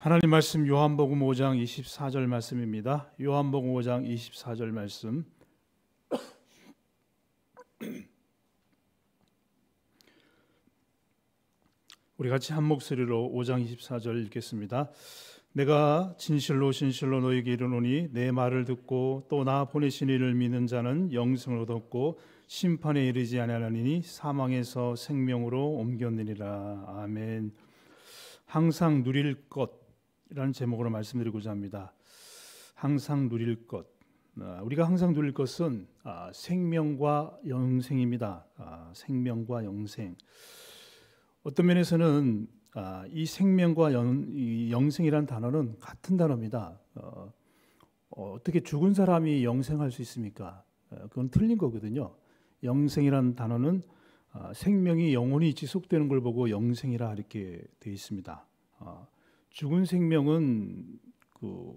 하나님 말씀 요한복음 5장 24절 말씀입니다. 요한복음 5장 24절 말씀. 우리 같이 한 목소리로 5장 24절 읽겠습니다. 내가 진실로 진실로 너희에게 이르노니 내 말을 듣고 또 나 보내신 이를 믿는 자는 영생을 얻었고 심판에 이르지 아니하나니 사망에서 생명으로 옮겼느니라. 아멘. 항상 누릴 것 라는 제목으로 말씀드리고자 합니다. 항상 누릴 것. 아, 우리가 항상 누릴 것은 아, 생명과 영생입니다. 아, 생명과 영생. 어떤 면에서는 이 생명과 영, 생이란 단어는 같은 단어입니다. 어, 어, 어떻게 죽은 사람이 영생할 수 있습니까? 어, 그건 틀린 거거든요. 영생이란 단어는 생명이 영원히 지속되는 걸 보고 영생이라 이렇게 되어 있습니다. 죽은 생명은 그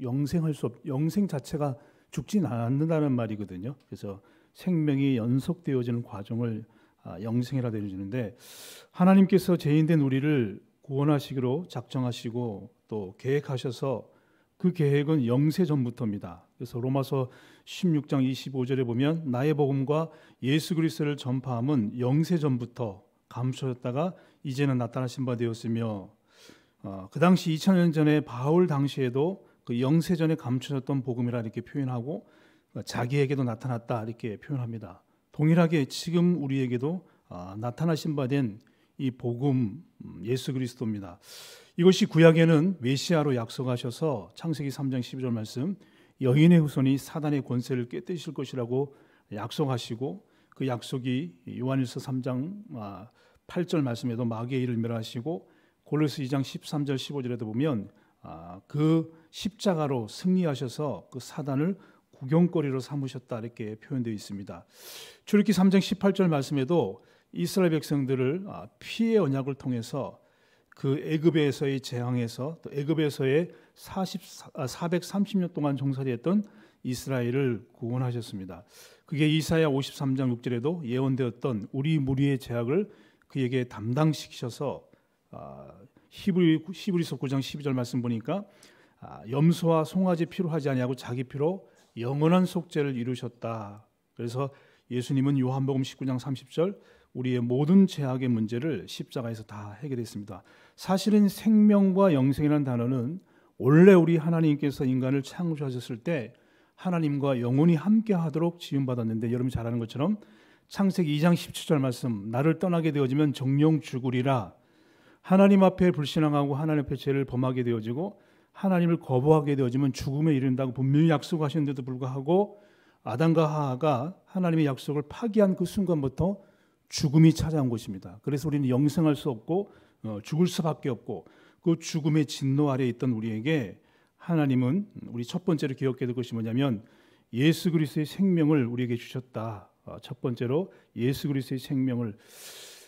영생할 수 없, 영생 자체가 죽진 않는다는 말이거든요. 그래서 생명이 연속되어지는 과정을 아, 영생이라 내려주는데 하나님께서 죄인된 우리를 구원하시기로 작정하시고 또 계획하셔서 그 계획은 영세 전부터입니다. 그래서 로마서 16장 25절에 보면 나의 복음과 예수 그리스도를 전파함은 영세 전부터 감추었다가 이제는 나타나신 바 되었으며 어, 그 당시 2000년 전에 바울 당시에도 그 영세전에 감춰졌던 복음이라 이렇게 표현하고 어, 자기에게도 나타났다 이렇게 표현합니다. 동일하게 지금 우리에게도 어, 나타나신 바 된 이 복음 음, 예수 그리스도입니다. 이것이 구약에는 메시아로 약속하셔서 창세기 3장 12절 말씀 여인의 후손이 사단의 권세를 깨뜨실 것이라고 약속하시고 그 약속이 요한일서 3장 8절 아, 말씀에도 마귀의 일을 멸하시고 골로스 2장 13절 15절에도 보면 아, 그 십자가로 승리하셔서 그 사단을 구경거리로 삼으셨다 이렇게 표현되어 있습니다. 출애기 3장 18절 말씀에도 이스라엘 백성들을 아, 피의 언약을 통해서 그 애굽에서의 재앙에서 또 애굽에서의 4 3 0년 동안 종살이했던 이스라엘을 구원하셨습니다. 그게 이사야 53장 6절에도 예언되었던 우리 무리의 제약을 그에게 담당시키셔서 아, 히브리 히브리서 9장 12절 말씀 보니까 아, 염소와 송아지 필요 하지 아니하고 자기 피로 영원한 속죄를 이루셨다. 그래서 예수님은 요한복음 19장 30절 우리의 모든 죄악의 문제를 십자가에서 다 해결했습니다. 사실은 생명과 영생이라는 단어는 원래 우리 하나님께서 인간을 창조하셨을 때 하나님과 영원히 함께 하도록 지음 받았는데 여러분 잘 아는 것처럼 창세기 2장 17절 말씀 나를 떠나게 되어지면 정령 죽으리라 하나님 앞에 불신앙하고 하나님 앞에 죄를 범하게 되어지고 하나님을 거부하게 되어지면 죽음에 이른다고 분명히 약속하셨는데도 불구하고 아담과 하하가 하나님의 약속을 파기한 그 순간부터 죽음이 찾아온 것입니다. 그래서 우리는 영생할 수 없고 어, 죽을 수밖에 없고 그 죽음의 진노 아래 있던 우리에게 하나님은 우리 첫 번째로 기억해둘 것이 뭐냐면 예수 그리스도의 생명을 우리에게 주셨다. 어, 첫 번째로 예수 그리스도의 생명을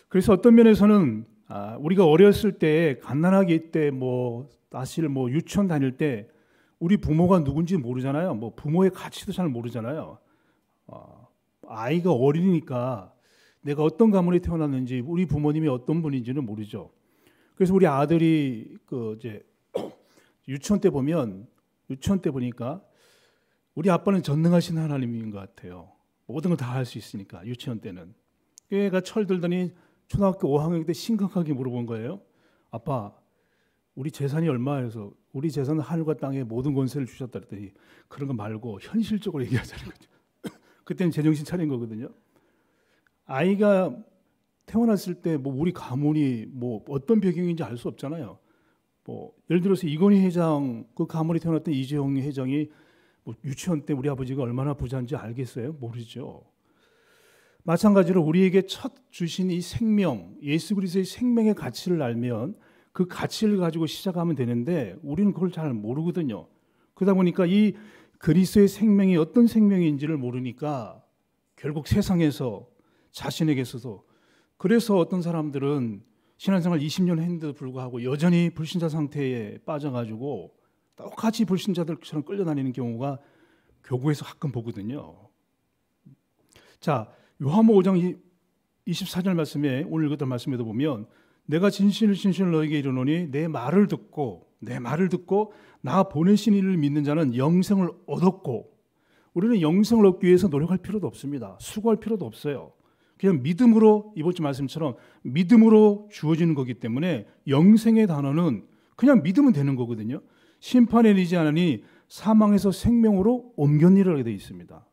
그래서 어떤 면에서는 아, 우리가 어렸을 때 갓난아기 때뭐 사실 뭐 유치원 다닐 때 우리 부모가 누군지 모르잖아요. 뭐 부모의 가치도 잘 모르잖아요. 어, 아이가 어리니까 내가 어떤 가문에 태어났는지 우리 부모님이 어떤 분인지는 모르죠. 그래서 우리 아들이 그 이제 유치원 때 보면 유치원 때 보니까 우리 아빠는 전능하신 하나님인 것 같아요. 모든 걸 다 할 수 있으니까 유치원 때는 애가 철들더니 초등학교 5학년 때 심각하게 물어본 거예요. 아빠, 우리 재산이 얼마여서 우리 재산은 하늘과 땅의 모든 권세를 주셨다 그랬더니 그런 거 말고 현실적으로 얘기하자는 거죠. 그때는 제정신 차린 거거든요. 아이가 태어났을 때 뭐 우리 가문이 뭐 어떤 배경인지 알 수 없잖아요. 뭐 예를 들어서 이건희 회장 그 가문이 태어났던 이재용 회장이 뭐 유치원 때 우리 아버지가 얼마나 부자인지 알겠어요? 모르죠. 마찬가지로 우리에게 첫 주신 이 생명, 예수 그리스도의 생명의 가치를 알면 그 가치를 가지고 시작하면 되는데 우리는 그걸 잘 모르거든요. 그러다 보니까 이 그리스도의 생명이 어떤 생명인지를 모르니까 결국 세상에서 자신에게서도 그래서 어떤 사람들은 신앙생활 20년 했는데도 불구하고 여전히 불신자 상태에 빠져가지고 똑같이 불신자들처럼 끌려다니는 경우가 교구에서 가끔 보거든요. 자, 요한복 5장 24절 말씀에 오늘 읽었던 말씀에도 보면 내가 진실을 진실을 너에게 이르노니 내 말을 듣고 내 말을 듣고 나 보내신 이를 믿는 자는 영생을 얻었고 우리는 영생을 얻기 위해서 노력할 필요도 없습니다. 수고할 필요도 없어요. 그냥 믿음으로 이번 주 말씀처럼 믿음으로 주어지는 거기 때문에 영생의 단어는 그냥 믿으면 되는 거거든요. 심판에 이지 않으니 사망에서 생명으로 옮겨내려게 되어 있습니다.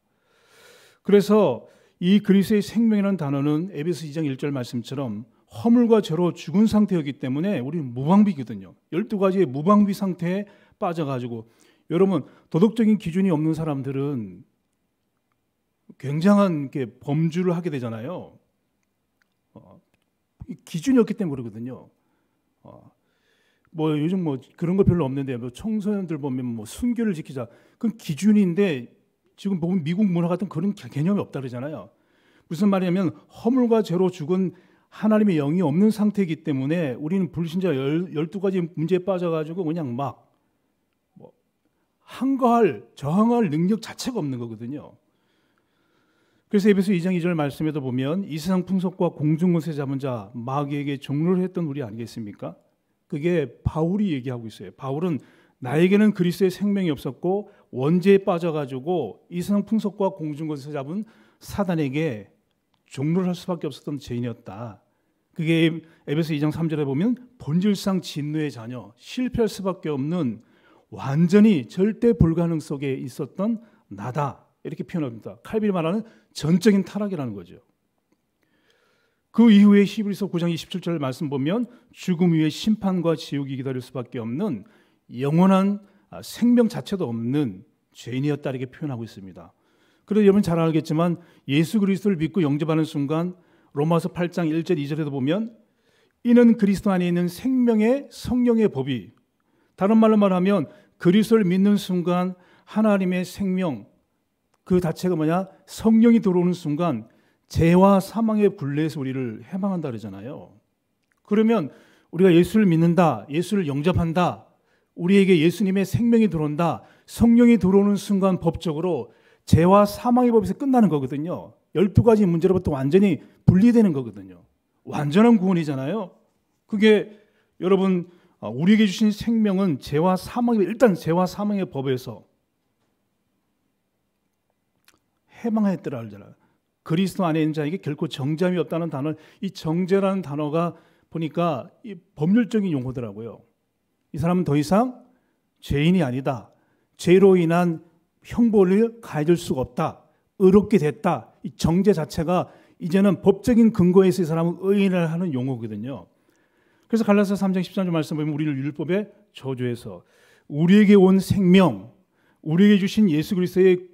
그래서 이 그리스의 생명이라는 단어는 에베소 2장 1절 말씀처럼 허물과 죄로 죽은 상태였기 때문에 우리는 무방비거든요. 12가지의 무방비 상태에 빠져가지고 여러분 도덕적인 기준이 없는 사람들은 굉장한 게 범주를 하게 되잖아요. 어, 기준이 없기 때문에 그러거든요. 어, 뭐 요즘 뭐 그런 거 별로 없는데 뭐 청소년들 보면 뭐순교를 지키자 그건 기준인데 지금 보면 미국 문화 같은 그런 개념이 없다 그러잖아요. 무슨 말이냐면 허물과 죄로 죽은 하나님의 영이 없는 상태이기 때문에 우리는 불신자 12가지 문제에 빠져가지고 그냥 막뭐 한가할, 저항할 능력 자체가 없는 거거든요. 그래서 에베소 2장 2절 말씀에도 보면 이 세상 풍속과 공중권세 잡은 자 마귀에게 종로를 했던 우리 아니겠습니까? 그게 바울이 얘기하고 있어요. 바울은 나에게는 그리스의 생명이 없었고 원죄에 빠져가지고 이상 풍속과 공중권에 잡은 사단에게 종로를 할 수밖에 없었던 죄인이었다. 그게 에베소 2장 3절에 보면 본질상 진노의 자녀, 실패할 수밖에 없는 완전히 절대 불가능 속에 있었던 나다. 이렇게 표현합니다. 칼빌 말하는 전적인 타락이라는 거죠. 그 이후에 히브리서 9장 27절 말씀 보면 죽음 위에 심판과 지옥이 기다릴 수밖에 없는 영원한 아, 생명 자체도 없는 죄인이었다 이렇게 표현하고 있습니다. 그래서 여러분 잘 알겠지만 예수 그리스도를 믿고 영접하는 순간 로마서 8장 1절 2절에도 보면 이는 그리스도 안에 있는 생명의 성령의 법이 다른 말로 말하면 그리스도를 믿는 순간 하나님의 생명 그 자체가 뭐냐 성령이 들어오는 순간 죄와 사망의 굴레에서 우리를 해방한다 그러잖아요. 그러면 우리가 예수를 믿는다, 예수를 영접한다. 우리에게 예수님의 생명이 들어온다. 성령이 들어오는 순간 법적으로 죄와 사망의 법에서 끝나는 거거든요. 12가지 문제로부터 완전히 분리되는 거거든요. 완전한 구원이잖아요. 그게 여러분 어, 우리에게 주신 생명은 죄와 사망의 일단 죄와 사망의 법에서 해방했더라 알잖아요. 그리스도 안에 있는 자에게 결코 정죄함이 없다는 단어, 이 정죄라는 단어가 보니까 이 법률적인 용어더라고요. 이 사람은 더 이상 죄인이 아니다. 죄로 인한 형벌을 가해줄 수가 없다. 의롭게 됐다. 이 정제 자체가 이제는 법적인 근거에서 이 사람은 의인을 하는 용어거든요. 그래서 갈라서 3장 13절 말씀 보면 우리를 율법에저주해서 우리에게 온 생명, 우리에게 주신 예수 그리스도의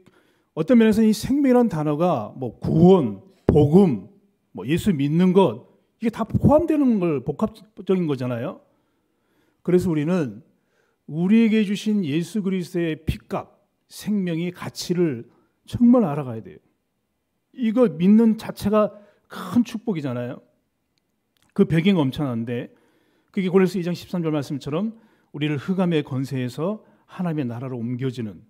어떤 면에서 이 생명이라는 단어가 뭐 구원, 복음, 뭐 예수 믿는 것 이게 다 포함되는 걸 복합적인 거잖아요. 그래서 우리는 우리에게 주신 예수 그리스도의 피값, 생명의 가치를 정말 알아가야 돼요. 이거 믿는 자체가 큰 축복이잖아요. 그 배경 엄청난데 그게 고린서 2장 13절 말씀처럼 우리를 흑암의 권세에서 하나님의 나라로 옮겨지는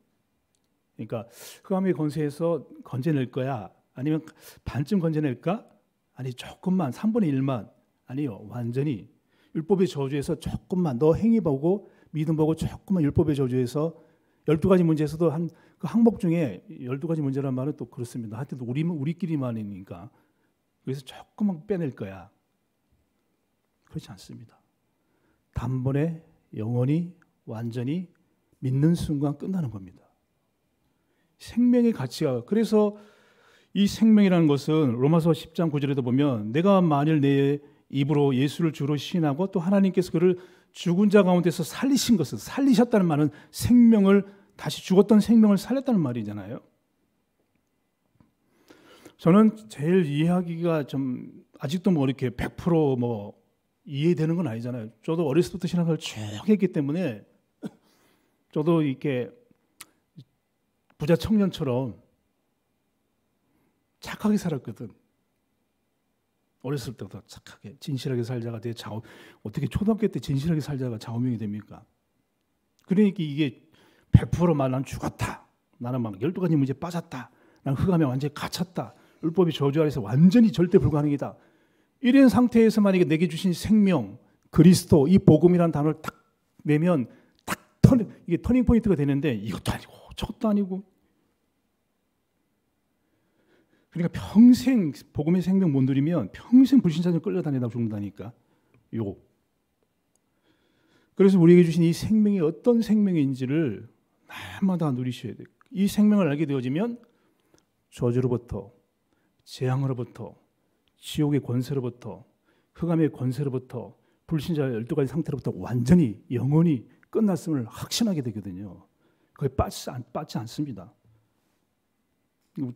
그러니까 흑암의 권세에서 건져낼 거야 아니면 반쯤 건져낼까 아니 조금만 3분의 1만 아니요 완전히 율법의 저주에서 조금만 너 행위 보고 믿음 보고 조금만 율법의 저주에서 12가지 문제에서도 한 그 항목 중에 12가지 문제란 말은 또 그렇습니다. 하여튼 우리 우리끼리만이니까 그래서 조금만 빼낼 거야. 그렇지 않습니다. 단번에 영원히 완전히 믿는 순간 끝나는 겁니다. 생명의 가치가 그래서 이 생명이라는 것은 로마서 10장 9절에도 보면 내가 만일 내 입으로 예수를 주로 시인하고 또 하나님께서 그를 죽은 자 가운데서 살리신 것은 살리셨다는 말은 생명을 다시 죽었던 생명을 살렸다는 말이잖아요. 저는 제일 이해하기가 좀 아직도 뭐 이렇게 100%뭐 이해되는 건 아니잖아요. 저도 어렸을 때부터 신앙을 쭉 했기 때문에 저도 이렇게 부자 청년처럼 착하게 살았거든. 어렸을 때부터 착하게 진실하게 살자가 돼 좌우 어떻게 초등학교 때 진실하게 살자가 좌우명이 됩니까? 그러니까 이게 100%만 난 죽었다. 나는 막 열두 가지 문제 빠졌다. 난 흑암에 완전히 갇혔다. 율법이 저주 아래서 완전히 절대 불가능이다. 이런 상태에서만 이게 내게 주신 생명, 그리스도 이복음이라 단어를 딱 내면 딱 터닝 이게 터닝 포인트가 되는데 이것도 아니고 저것도 아니고 그러니까 평생 복음의 생명 못 누리면 평생 불신자들 끌려다니다 죽는다니까. 요 그래서 우리에게 주신 이 생명이 어떤 생명인지를 날마다 누리셔야 돼이 생명을 알게 되어지면 저주로부터 재앙으로부터 지옥의 권세로부터 흑암의 권세로부터 불신자의 열두 가지 상태로부터 완전히 영원히 끝났음을 확신하게 되거든요. 거의 빠지 않, 빠지 않습니다.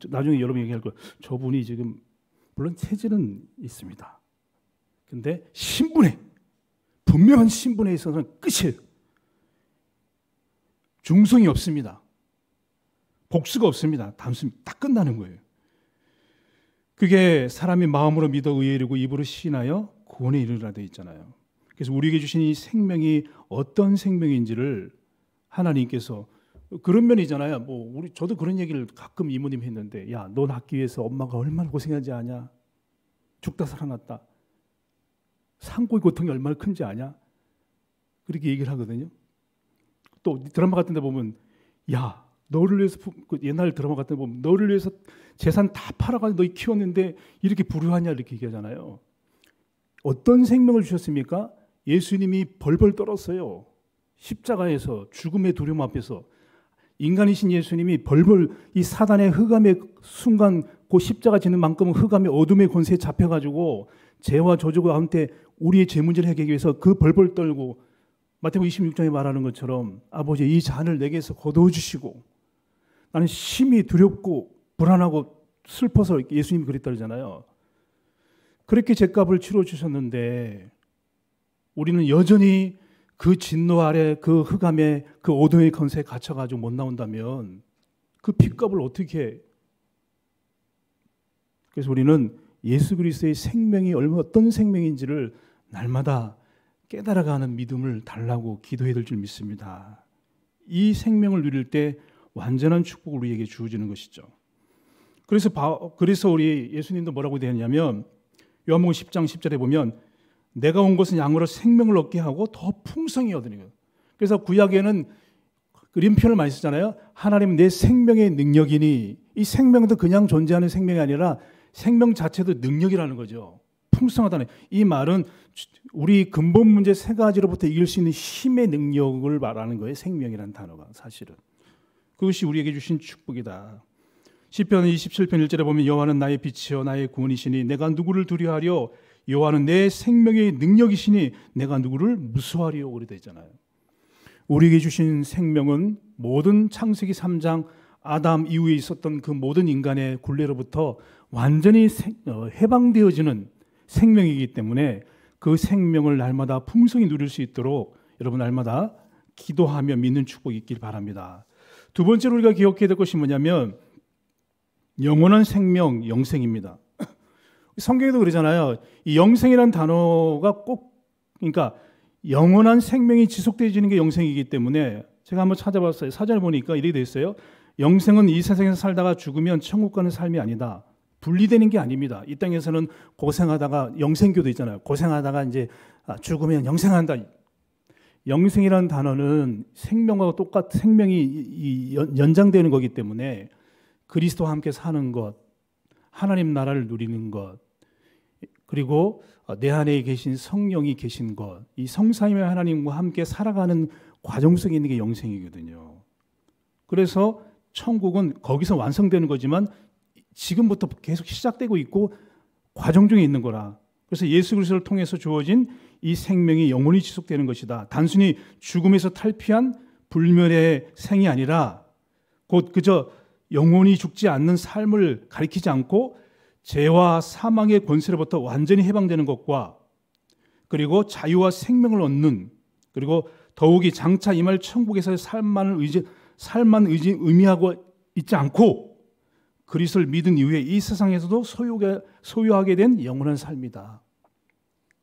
나중에 여러분 얘기할 거예요. 저분이 지금 물론 체질은 있습니다. 근데 신분에 분명한 신분에 있어서는 끝이에요. 중성이 없습니다. 복수가 없습니다. 단순히 딱 끝나는 거예요. 그게 사람이 마음으로 믿어 의에 이고 입으로 시인하여 구원에 이르라 되어 있잖아요. 그래서 우리에게 주신 이 생명이 어떤 생명인지를 하나님께서 그런 면이잖아요. 뭐 우리 저도 그런 얘기를 가끔 이모님 했는데, 야, 너 낳기 위해서 엄마가 얼마나 고생한지 아냐? 죽다 살아났다. 산고의 고통이 얼마나 큰지 아냐? 그렇게 얘기를 하거든요. 또 드라마 같은 데 보면, 야, 너를 위해서 그 옛날 드라마 같은 데 보면 너를 위해서 재산 다 팔아가지고 너희 키웠는데 이렇게 부효하냐 이렇게 얘기하잖아요. 어떤 생명을 주셨습니까? 예수님이 벌벌 떨었어요. 십자가에서 죽음의 두려움 앞에서 인간이신 예수님이 벌벌 이 사단의 흑암의 순간 그 십자가 지는 만큼 흑암의 어둠의 권세에 잡혀가지고 죄와 저주 가운데 우리의 죄 문제를 해결하기 위해서 그 벌벌 떨고 마태복음 26장에 말하는 것처럼 아버지 이 잔을 내게서 거둬 주시고 나는 심히 두렵고 불안하고 슬퍼서 예수님이 그랬다잖아요. 그렇게 죄값을 치러 주셨는데 우리는 여전히 그 진노 아래 그 흑암에 그 오동의 건세에 갇혀가지고 못 나온다면 그 핏값을 어떻게 해? 그래서 우리는 예수 그리스도의 생명이 얼마 어떤 생명인지를 날마다 깨달아가는 믿음을 달라고 기도해야 될 줄 믿습니다. 이 생명을 누릴 때 완전한 축복을 우리에게 주어지는 것이죠. 그래서 바, 그래서 우리 예수님도 뭐라고 되었냐면 요한복음 10장 10절에 보면 내가 온 것은 양으로 생명을 얻게 하고 더 풍성히 얻으니거요 그래서 구약에는 그림표을 많이 쓰잖아요. 하나님 내 생명의 능력이니 이 생명도 그냥 존재하는 생명이 아니라 생명 자체도 능력이라는 거죠. 풍성하다는 이 말은 우리 근본 문제 세 가지로부터 이길 수 있는 힘의 능력을 말하는 거예요. 생명이라는 단어가 사실은 그것이 우리에게 주신 축복이다. 시편 27편 1절에 보면 여호와는 나의 빛이요 나의 구원이시니 내가 누구를 두려하려 워 여호와는 내 생명의 능력이시니 내가 누구를 무수하리요 오래되잖아요. 우리에게 주신 생명은 모든 창세기 3장 아담 이후에 있었던 그 모든 인간의 굴레로부터 완전히 어, 해방되어지는 생명이기 때문에 그 생명을 날마다 풍성히 누릴 수 있도록 여러분 날마다 기도하며 믿는 축복이 있길 바랍니다. 두 번째로 우리가 기억해야 될 것이 뭐냐면 영원한 생명, 영생입니다. 성경에도 그러잖아요. 이 영생이란 단어가 꼭 그러니까 영원한 생명이 지속되어지는 게 영생이기 때문에 제가 한번 찾아봤어요. 사전을 보니까 이렇게 돼 있어요. 영생은 이 세상에서 살다가 죽으면 천국 가는 삶이 아니다. 분리되는 게 아닙니다. 이 땅에서는 고생하다가 영생교도 있잖아요. 고생하다가 이제 아, 죽으면 영생한다. 영생이라는 단어는 생명과 똑같 생명이 연장되는 거기 때문에 그리스도와 함께 사는 것, 하나님 나라를 누리는 것, 그리고 어, 내 안에 계신 성령이 계신 것, 이 성삼위 사 하나님과 함께 살아가는 과정 속에 있는 게 영생이거든요. 그래서 천국은 거기서 완성되는 거지만 지금부터 계속 시작되고 있고 과정 중에 있는 거라. 그래서 예수 그리스도를 통해서 주어진 이 생명이 영원히 지속되는 것이다. 단순히 죽음에서 탈피한 불멸의 생이 아니라 곧 그저 영원히 죽지 않는 삶을 가리키지 않고 죄와 사망의 권세로부터 완전히 해방되는 것과 그리고 자유와 생명을 얻는 그리고 더욱이 장차 이말 천국에서의 삶만을 의지 삶만 의지 의미하고 있지 않고 그리스도를 믿은 이후에 이 세상에서도 소유게 소유하게 된 영원한 삶이다.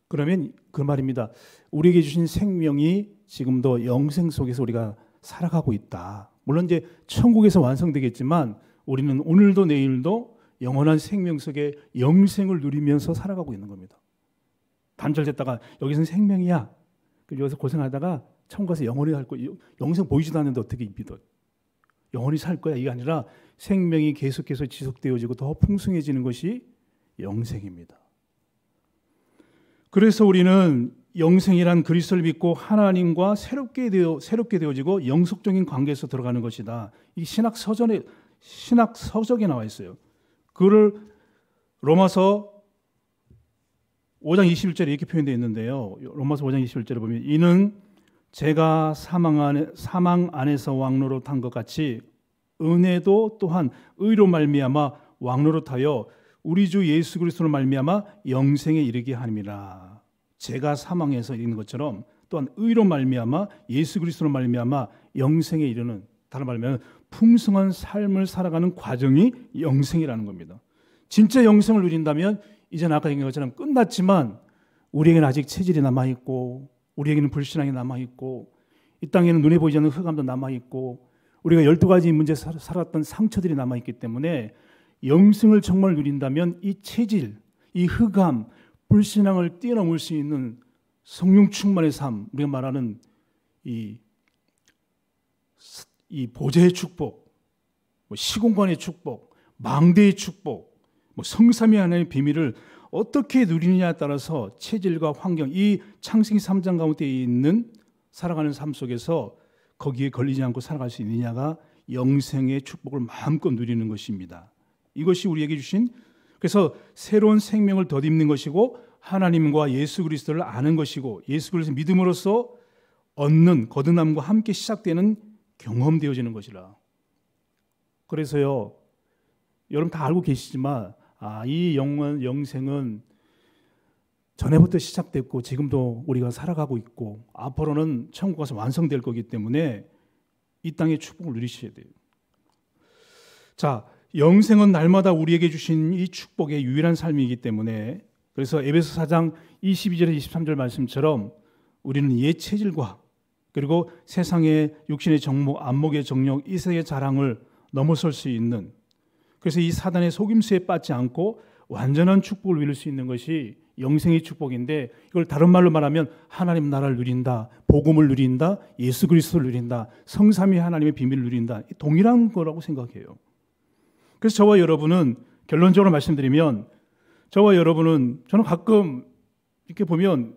그러면 그 말입니다. 우리에게 주신 생명이 지금도 영생 속에서 우리가 살아가고 있다. 물론 이제 천국에서 완성되겠지만 우리는 오늘도 내일도 영원한 생명 속에 영생을 누리면서 살아가고 있는 겁니다. 단절됐다가 여기서는 생명이야. 여기서 고생하다가 천국 가서 영원히 살 거야. 영생 보이지도 않는데 어떻게 믿어? 영원히 살 거야. 이게 아니라 생명이 계속해서 지속되어지고 더 풍성해지는 것이 영생입니다. 그래서 우리는 영생이란 그리스도를 믿고 하나님과 새롭게 되어 새롭게 되어지고 영속적인 관계에서 들어가는 것이다. 이 신학 서전에 신학 서적에 나와 있어요. 그거를 로마서 5장 21절에 이렇게 표현되어 있는데요. 로마서 5장 21절에 보면 이는 제가 사망 안에 사망 안에서 왕로로 탄 것 같이 은혜도 또한 의로 말미암아 왕로로 타여 우리 주 예수 그리스도로 말미암아 영생에 이르게 함이라. 제가 사망해서 이르는 것처럼 또한 의로 말미암아 예수 그리스도로 말미암아 영생에 이르는 다른 말하면 풍성한 삶을 살아가는 과정이 영생이라는 겁니다. 진짜 영생을 누린다면 이제 아까 얘기한 것처럼 끝났지만 우리에게는 아직 체질이 남아 있고 우리에게는 불신앙이 남아 있고 이 땅에는 눈에 보이지 않는 흑암도 남아 있고 우리가 열두 가지 문제 살았던 상처들이 남아 있기 때문에 영생을 정말 누린다면 이 체질, 이 흑암, 불신앙을 뛰어넘을 수 있는 성령 충만의 삶, 우리가 말하는 이이 보좌의 축복, 뭐 시공간의 축복, 망대의 축복, 뭐 성삼위 하나의 비밀을 어떻게 누리느냐에 따라서 체질과 환경, 이창생기 3장 가운데 있는 살아가는 삶 속에서 거기에 걸리지 않고 살아갈 수 있느냐가 영생의 축복을 마음껏 누리는 것입니다. 이것이 우리에게 주신 그래서 새로운 생명을 덧입는 것이고 하나님과 예수 그리스도를 아는 것이고 예수 그리스도 믿음으로써 얻는 거듭남과 함께 시작되는 경험되어지는 것이라. 그래서요, 여러분 다 알고 계시지만, 아, 이 영원, 영생은 전에부터 시작됐고, 지금도 우리가 살아가고 있고, 앞으로는 천국 가서 완성될 거기 때문에 이 땅의 축복을 누리셔야 돼요. 자, 영생은 날마다 우리에게 주신 이 축복의 유일한 삶이기 때문에 그래서 에베소 4장 2 2절에 23절 말씀처럼 우리는 옛 체질과 그리고 세상의 육신의 정목, 안목의 정력, 이세의 자랑을 넘어설 수 있는 그래서 이 사단의 속임수에 빠지 않고 완전한 축복을 누릴 수 있는 것이 영생의 축복인데 이걸 다른 말로 말하면 하나님 나라를 누린다, 복음을 누린다, 예수 그리스도를 누린다, 성삼위 하나님의 비밀을 누린다 동일한 거라고 생각해요. 그래서 저와 여러분은 결론적으로 말씀드리면 저와 여러분은 저는 가끔 이렇게 보면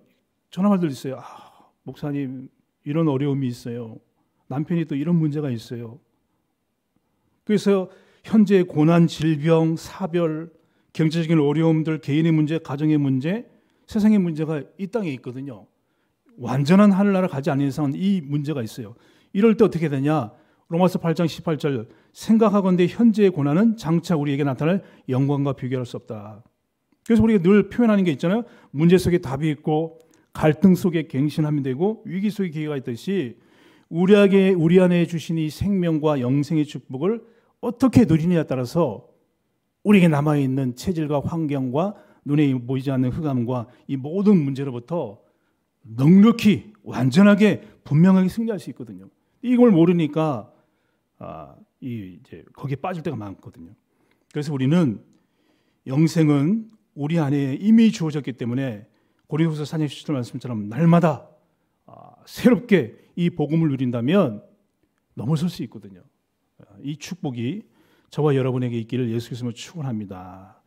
전화말들 있어요. 아, 목사님 이런 어려움이 있어요. 남편이 또 이런 문제가 있어요. 그래서 현재 고난, 질병, 사별, 경제적인 어려움들, 개인의 문제, 가정의 문제, 세상의 문제가 이 땅에 있거든요. 완전한 하늘나라 가지 않는 이상은 이 문제가 있어요. 이럴 때 어떻게 되냐? 로마서 8장 18절 생각하건대 현재의 고난은 장차 우리에게 나타날 영광과 비교할 수 없다. 그래서 우리가 늘 표현하는 게 있잖아요. 문제 속에 답이 있고 갈등 속에 갱신하면 되고 위기 속에 기회가 있듯이 우리에게 우리 안에 주신 이 생명과 영생의 축복을 어떻게 누리느냐에 따라서 우리에게 남아 있는 체질과 환경과 눈에 보이지 않는 흑암과 이 모든 문제로부터 넉넉히 완전하게 분명하게 승리할 수 있거든요. 이걸 모르니까 아, 이 이제 거기에 빠질 때가 많거든요. 그래서 우리는 영생은 우리 안에 이미 주어졌기 때문에 고리도후서 4장 17절 말씀처럼 날마다 아, 새롭게 이 복음을 누린다면 넘어설 수 있거든요. 이 축복이 저와 여러분에게 있기를 예수께서 축원합니다.